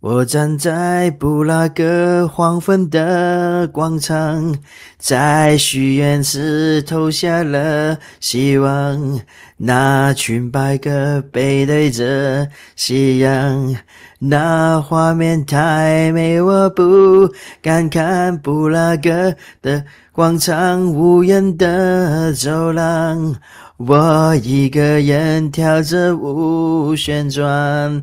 我站在布拉格黄昏的广场，在许愿时投下了希望。那群白鸽背对着夕阳，那画面太美，我不敢看。布拉格的广场，无人的走廊，我一个人跳着舞旋转。